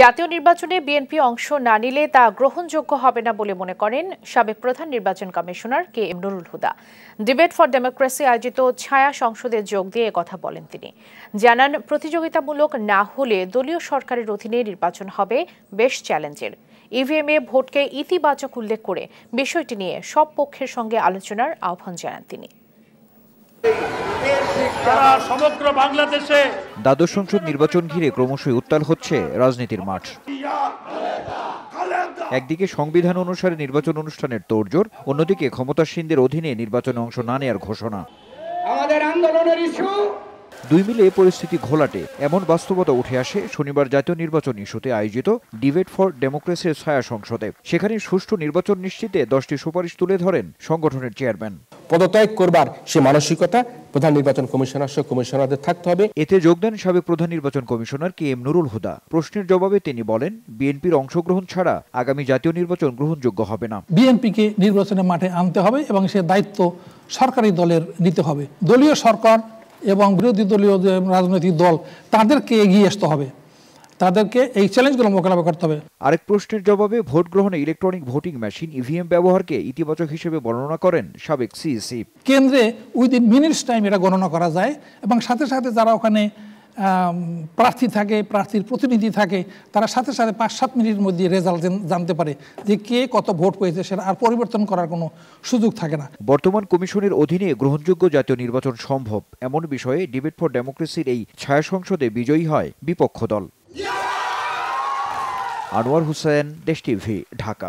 জাতীয় নির্বাচনে বিএনপি অংশ না নিলে তা গ্রহণযোগ্য হবে না বলে মনে করেন সাবেক প্রধান নির্বাচন commissioner K M Nurul Huda debate for democracy আয়োজিত ছায়া সংসদে যোগ দিয়ে কথা বলেন তিনি জানান প্রতিযোগিতামূলক না হলে দলীয় সরকারের অধীনে নির্বাচন হবে বেশ চ্যালেঞ্জের ইভিএম এ ভোটকে ইতিবাচক উল্লেখ করে বিষয়টি নিয়ে সব পক্ষের সঙ্গে আলোচনার আহ্বান জানান তিনি দ্বাদশ সংসদ নির্বাচন ঘিরে ক্রমশই উত্তাল হচ্ছে রাজনীতির মাঠ একদিকে সংবিধান অনুসারে নির্বাচন অনুষ্ঠানের তোড়জোড় অন্যদিকে ক্ষমতাসীনদের অধীনে নির্বাচনে অংশ না নেয়ার ঘোষণা দুই মিলে পরিস্থিতি ঘোলাটে এমন বাস্তবতা উঠে আসে শনিবার জাতীয় নির্বাচন ইস্যুতে আয়োজিত ডিবেট ফর ডেমোক্রেসির ছায়া সংসদে সেখানে সুষ্ঠু নির্বাচন নিশ্চিতে দশটি সুপারিশ তুলে ধরেন সংগঠনের চেয়ারম্যান পদত্যাগ করবার সে মানসিকতা প্রধান নির্বাচন কমিশনার সহ কমিশনারদের থাকতে হবে এতে যোগদান হিসাবে সাবেক প্রধান নির্বাচন commissioner K M Nurul Huda প্রশ্নের জবাবে তিনি বলেন বিএনপির অংশগ্রহণ ছাড়া আগামী জাতীয় নির্বাচন গ্রহণযোগ্য হবে না বিএনপিকে নির্বাচনের মাঠে আনতে হবে এবং সে দায়িত্ব সরকারি দলের নিতে হবে দলীয় সরকার এবং বিরোধী দলীয় রাজনৈতিক দল তাদেরকে এগিয়ে আসতে হবে তাদেরকে এই চ্যালেঞ্জগুলো মোকাবেলা করতে হবে আরেক প্রশ্নের জবাবে ভোট গ্রহণে ইলেকট্রনিক ভোটিং মেশিন ইভিএম ব্যবহারকে ইতিবাচক হিসেবে বর্ণনা করেন সাবেক সিএসি e। কেন্দ্রে উইদিন মিনিটস টাইম এটা গণনা করা যায় এবং সাথে সাথে যারা ওখানে প্রার্থী থাকে প্রার্থীর প্রতিনিধি থাকে তারা সাথে সাথে পাঁচ সাত মিনিটের মধ্যে রেজাল্ট জানতে পারে যে কে কত ভোট পেয়েছে সেটা আর পরিবর্তন করার কোনো সুযোগ থাকে না বর্তমান কমিশনের অধীনে গ্রহণযোগ্য জাতীয় নির্বাচন সম্ভব এমন বিষয়ে ডিবেট ফর ডেমোক্রেসির এই ছায়া সংসদে বিজয়ী হয় বিপক্ষ দল আনোয়ার হুসেন দেশ টিভি ঢাকা